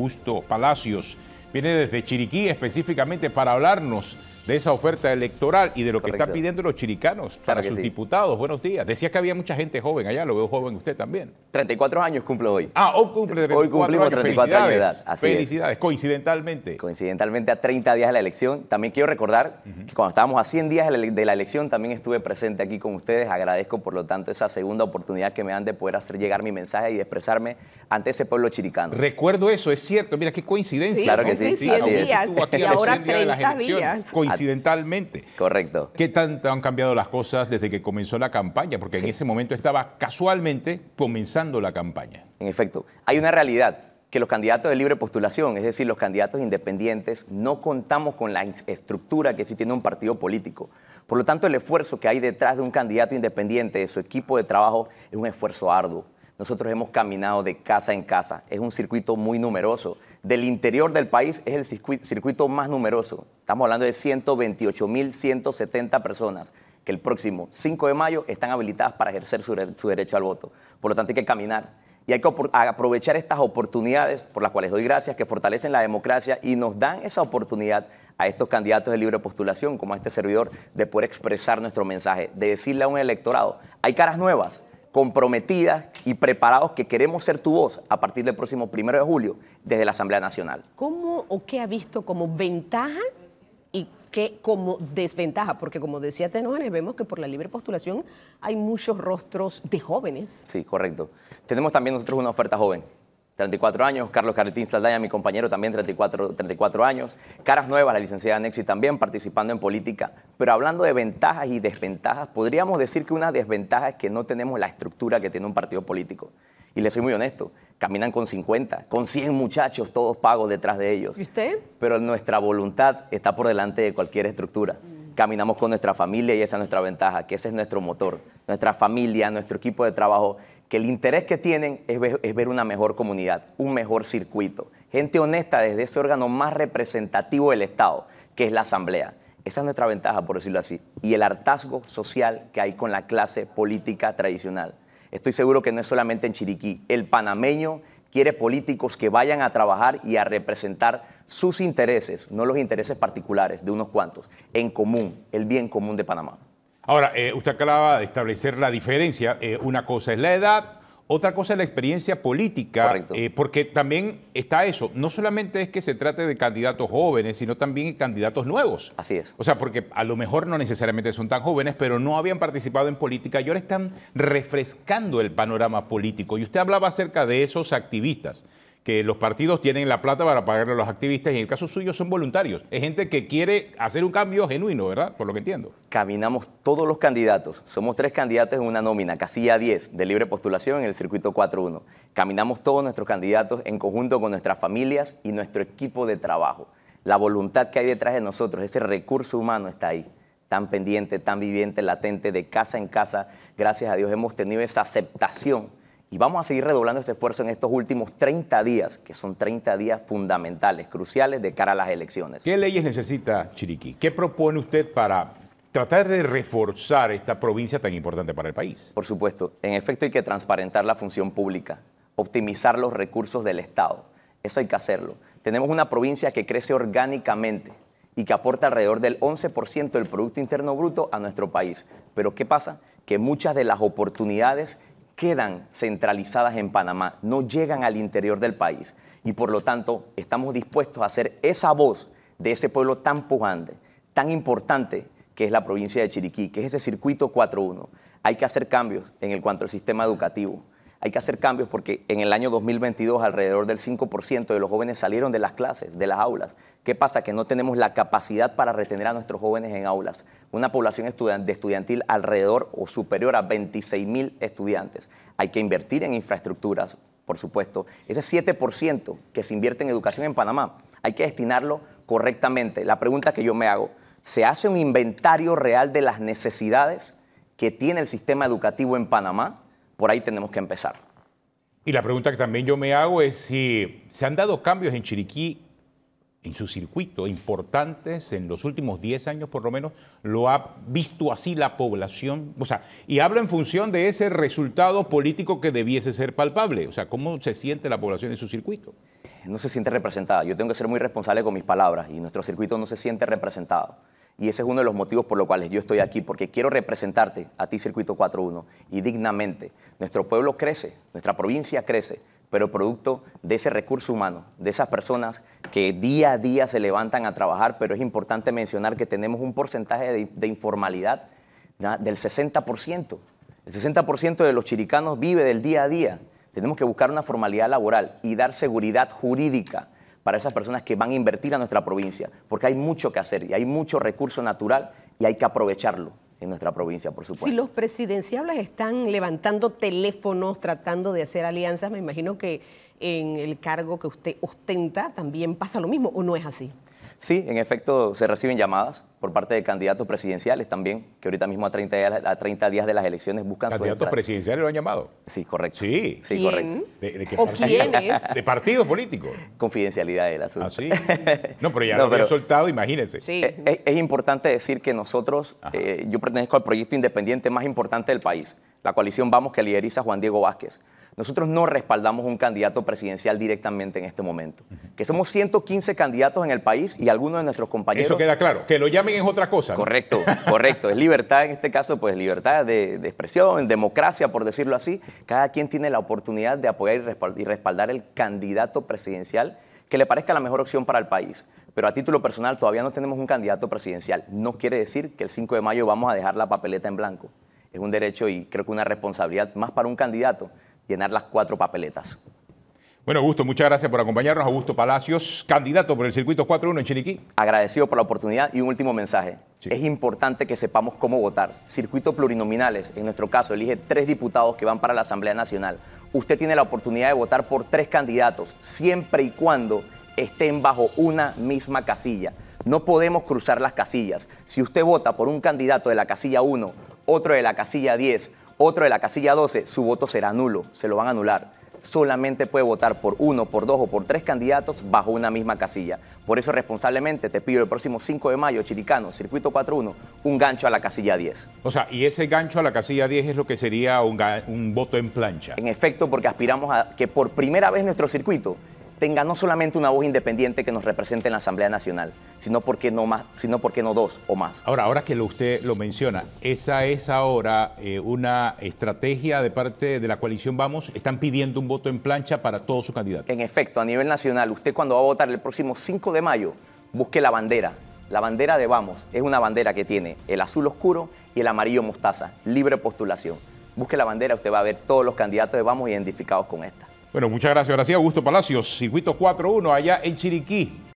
Gusto Palacios. Viene desde Chiriquí específicamente para hablarnos de esa oferta electoral y de lo que están pidiendo los chiricanos para sus diputados. Buenos días. Decía que había mucha gente joven allá, lo veo joven usted también. 34 años cumplo hoy. Ah, hoy cumple Hoy cumplimos 34 años de edad. Felicidades, coincidentalmente. Coincidentalmente a 30 días de la elección. También quiero recordar que cuando estábamos a 100 días de la elección también estuve presente aquí con ustedes. Agradezco, por lo tanto, esa segunda oportunidad que me dan de poder hacer llegar mi mensaje y expresarme ante ese pueblo chiricano. Recuerdo eso, es cierto. Mira qué coincidencia. claro que sí. Accidentalmente, Correcto. ¿Qué tanto han cambiado las cosas desde que comenzó la campaña? Porque en ese momento estaba casualmente comenzando la campaña. En efecto, hay una realidad que los candidatos de libre postulación, es decir, los candidatos independientes, no contamos con la estructura que sí tiene un partido político. Por lo tanto, el esfuerzo que hay detrás de un candidato independiente, de su equipo de trabajo, es un esfuerzo arduo nosotros hemos caminado de casa en casa. Es un circuito muy numeroso. Del interior del país es el circuito, más numeroso. Estamos hablando de 128.170 personas que el próximo 5 de mayo están habilitadas para ejercer su, su derecho al voto. Por lo tanto, hay que caminar y hay que aprovechar estas oportunidades, por las cuales doy gracias, que fortalecen la democracia y nos dan esa oportunidad a estos candidatos de libre postulación, como a este servidor, de poder expresar nuestro mensaje, de decirle a un electorado, hay caras nuevas, comprometidas y preparados que queremos ser tu voz a partir del próximo primero de julio desde la Asamblea Nacional. ¿Cómo o qué ha visto como ventaja y qué como desventaja? Porque como decía Tenógenes, vemos que por la libre postulación hay muchos rostros de jóvenes. Sí, correcto. Tenemos también nosotros una oferta joven. 34 años, Carlos Carletín Saldaña mi compañero, también 34, 34 años, Caras Nuevas, la licenciada Nexi, también participando en política, pero hablando de ventajas y desventajas, podríamos decir que una desventaja es que no tenemos la estructura que tiene un partido político. Y le soy muy honesto, caminan con 50, con 100 muchachos, todos pagos detrás de ellos. ¿Y usted? Pero nuestra voluntad está por delante de cualquier estructura. Caminamos con nuestra familia y esa es nuestra ventaja, que ese es nuestro motor, nuestra familia, nuestro equipo de trabajo que el interés que tienen es ver, una mejor comunidad, un mejor circuito. Gente honesta desde ese órgano más representativo del Estado, que es la Asamblea. Esa es nuestra ventaja, por decirlo así, y el hartazgo social que hay con la clase política tradicional. Estoy seguro que no es solamente en Chiriquí. El panameño quiere políticos que vayan a trabajar y a representar sus intereses, no los intereses particulares de unos cuantos, en común, el bien común de Panamá. Ahora, eh, usted acaba de establecer la diferencia. Eh, una cosa es la edad, otra cosa es la experiencia política, eh, porque también está eso. No solamente es que se trate de candidatos jóvenes, sino también de candidatos nuevos. Así es. O sea, porque a lo mejor no necesariamente son tan jóvenes, pero no habían participado en política y ahora están refrescando el panorama político. Y usted hablaba acerca de esos activistas que los partidos tienen la plata para pagarle a los activistas y en el caso suyo son voluntarios. Es gente que quiere hacer un cambio genuino, ¿verdad? Por lo que entiendo. Caminamos todos los candidatos. Somos tres candidatos en una nómina, casi a 10 de libre postulación en el circuito 4-1. Caminamos todos nuestros candidatos en conjunto con nuestras familias y nuestro equipo de trabajo. La voluntad que hay detrás de nosotros, ese recurso humano está ahí tan pendiente, tan viviente, latente, de casa en casa. Gracias a Dios hemos tenido esa aceptación y vamos a seguir redoblando este esfuerzo en estos últimos 30 días, que son 30 días fundamentales, cruciales de cara a las elecciones. ¿Qué leyes necesita Chiriquí? ¿Qué propone usted para tratar de reforzar esta provincia tan importante para el país? Por supuesto, en efecto hay que transparentar la función pública, optimizar los recursos del Estado. Eso hay que hacerlo. Tenemos una provincia que crece orgánicamente y que aporta alrededor del 11% del Producto Interno Bruto a nuestro país. Pero ¿qué pasa? Que muchas de las oportunidades quedan centralizadas en Panamá, no llegan al interior del país. Y por lo tanto, estamos dispuestos a hacer esa voz de ese pueblo tan pujante, tan importante que es la provincia de Chiriquí, que es ese circuito 4-1. Hay que hacer cambios en el cuanto al sistema educativo, hay que hacer cambios porque en el año 2022 alrededor del 5% de los jóvenes salieron de las clases, de las aulas. ¿Qué pasa? Que no tenemos la capacidad para retener a nuestros jóvenes en aulas. Una población estudiantil alrededor o superior a 26 mil estudiantes. Hay que invertir en infraestructuras, por supuesto. Ese 7% que se invierte en educación en Panamá, hay que destinarlo correctamente. La pregunta que yo me hago, ¿se hace un inventario real de las necesidades que tiene el sistema educativo en Panamá? Por ahí tenemos que empezar. Y la pregunta que también yo me hago es si se han dado cambios en Chiriquí, en su circuito, importantes en los últimos 10 años por lo menos, lo ha visto así la población. O sea, y habla en función de ese resultado político que debiese ser palpable. O sea, ¿cómo se siente la población en su circuito? No se siente representada. Yo tengo que ser muy responsable con mis palabras y nuestro circuito no se siente representado. Y ese es uno de los motivos por los cuales yo estoy aquí, porque quiero representarte a ti, Circuito 4.1, y dignamente. Nuestro pueblo crece, nuestra provincia crece, pero producto de ese recurso humano, de esas personas que día a día se levantan a trabajar, pero es importante mencionar que tenemos un porcentaje de, informalidad del 60%. El 60% de los chiricanos vive del día a día. Tenemos que buscar una formalidad laboral y dar seguridad jurídica para esas personas que van a invertir a nuestra provincia, porque hay mucho que hacer y hay mucho recurso natural y hay que aprovecharlo en nuestra provincia, por supuesto. Si los presidenciables están levantando teléfonos, tratando de hacer alianzas, me imagino que en el cargo que usted ostenta también pasa lo mismo, ¿o no es así? Sí, en efecto, se reciben llamadas por parte de candidatos presidenciales también, que ahorita mismo a 30 días, de las elecciones buscan ¿Candidatos su ¿Candidatos presidenciales lo han llamado? Sí, correcto. Sí. correcto. ¿De, qué ¿O De partido político. Confidencialidad del asunto. Ah, no, pero ya lo soltado, imagínense. Sí. Es, importante decir que nosotros, eh, yo pertenezco al proyecto independiente más importante del país, la coalición Vamos que lideriza Juan Diego Vázquez. Nosotros no respaldamos un candidato presidencial directamente en este momento. Que somos 115 candidatos en el país y algunos de nuestros compañeros. Eso queda claro. Que lo llamen es otra cosa. Correcto, correcto. es libertad en este caso, pues libertad de, expresión, democracia, por decirlo así. Cada quien tiene la oportunidad de apoyar y respaldar el candidato presidencial que le parezca la mejor opción para el país. Pero a título personal todavía no tenemos un candidato presidencial. No quiere decir que el 5 de mayo vamos a dejar la papeleta en blanco. Es un derecho y creo que una responsabilidad más para un candidato llenar las cuatro papeletas. Bueno, Augusto, muchas gracias por acompañarnos. Augusto Palacios, candidato por el Circuito 4-1 en Chiriquí. Agradecido por la oportunidad y un último mensaje. Es importante que sepamos cómo votar. Circuito plurinominales, en nuestro caso, elige tres diputados que van para la Asamblea Nacional. Usted tiene la oportunidad de votar por tres candidatos, siempre y cuando estén bajo una misma casilla. No podemos cruzar las casillas. Si usted vota por un candidato de la casilla 1, otro de la casilla 10, otro de la casilla 12, su voto será nulo, se lo van a anular. Solamente puede votar por uno, por dos o por tres candidatos bajo una misma casilla. Por eso responsablemente te pido el próximo 5 de mayo, Chiricano, circuito 4-1, un gancho a la casilla 10. O sea, y ese gancho a la casilla 10 es lo que sería un, un voto en plancha. En efecto, porque aspiramos a que por primera vez nuestro circuito tenga no solamente una voz independiente que nos represente en la Asamblea Nacional, sino porque no, más, sino porque no dos o más. Ahora, ahora que usted lo menciona, esa es ahora eh, una estrategia de parte de la coalición Vamos, están pidiendo un voto en plancha para todos sus candidatos. En efecto, a nivel nacional, usted cuando va a votar el próximo 5 de mayo, busque la bandera. La bandera de Vamos es una bandera que tiene el azul oscuro y el amarillo mostaza, libre postulación. Busque la bandera, usted va a ver todos los candidatos de Vamos identificados con esta. Bueno, muchas gracias. Gracias, Augusto Palacios, circuito 4-1 allá en Chiriquí.